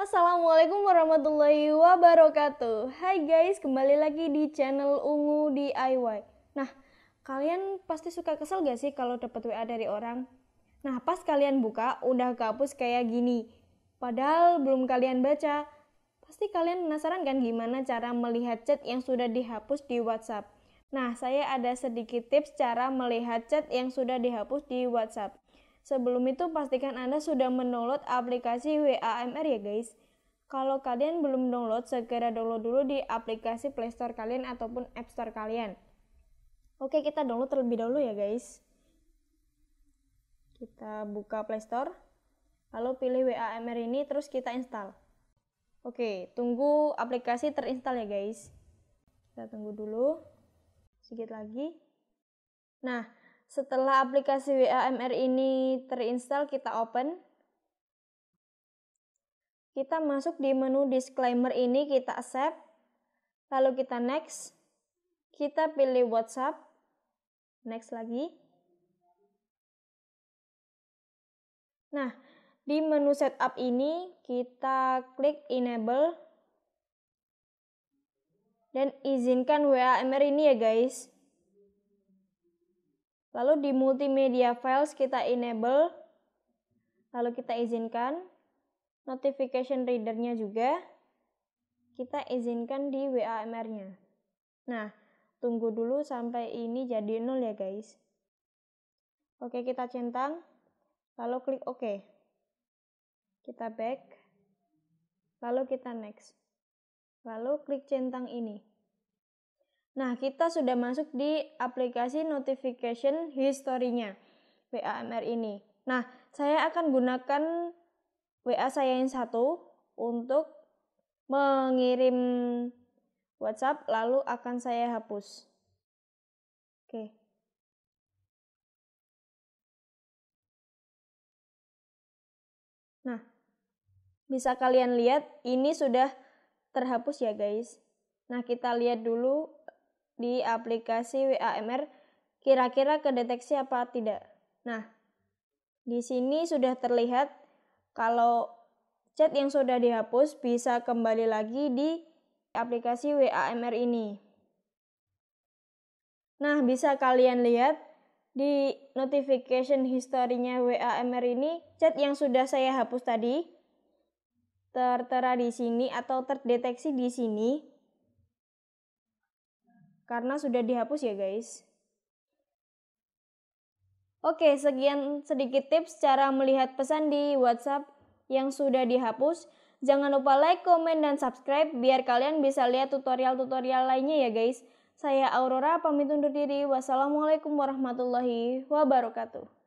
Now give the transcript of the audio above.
Assalamualaikum warahmatullahi wabarakatuh Hai guys, kembali lagi di channel Ungu DIY Nah, kalian pasti suka kesel gak sih kalau dapat WA dari orang? Nah, pas kalian buka, udah kehapus kayak gini Padahal belum kalian baca Pasti kalian penasaran kan gimana cara melihat chat yang sudah dihapus di WhatsApp Nah, saya ada sedikit tips cara melihat chat yang sudah dihapus di WhatsApp. Sebelum itu pastikan Anda sudah mendownload aplikasi WAMR ya guys. Kalau kalian belum download, segera download dulu di aplikasi Play Store kalian ataupun App Store kalian. Oke, kita download terlebih dahulu ya guys. Kita buka Play Store, lalu pilih WAMR ini, terus kita install. Oke, tunggu aplikasi terinstall ya guys. Kita tunggu dulu sedikit lagi. Nah, setelah aplikasi WAMR ini terinstall, kita open. Kita masuk di menu disclaimer ini, kita accept. Lalu kita next. Kita pilih WhatsApp. Next lagi. Nah, di menu setup ini kita klik enable dan izinkan WAMR ini ya guys. Lalu di multimedia files kita enable, lalu kita izinkan notification readernya juga, kita izinkan di WAMR-nya. Nah, tunggu dulu sampai ini jadi nol ya guys. Oke, kita centang, lalu klik OK. Kita back, lalu kita next. Lalu klik centang ini. Nah, kita sudah masuk di aplikasi notification history-nya WAMR ini. Nah, saya akan gunakan WA saya yang satu untuk mengirim WhatsApp lalu akan saya hapus. Oke. Nah, bisa kalian lihat ini sudah terhapus ya guys. Nah, kita lihat dulu di aplikasi WAMR kira-kira kedeteksi apa tidak. Nah, di sini sudah terlihat kalau chat yang sudah dihapus bisa kembali lagi di aplikasi WAMR ini. Nah, bisa kalian lihat di notification historinya WAMR ini chat yang sudah saya hapus tadi tertera di sini atau terdeteksi di sini karena sudah dihapus ya guys. Oke, sekian sedikit tips cara melihat pesan di WhatsApp yang sudah dihapus. Jangan lupa like, komen, dan subscribe biar kalian bisa lihat tutorial-tutorial lainnya ya guys. Saya Aurora, pamit undur diri. Wassalamualaikum warahmatullahi wabarakatuh.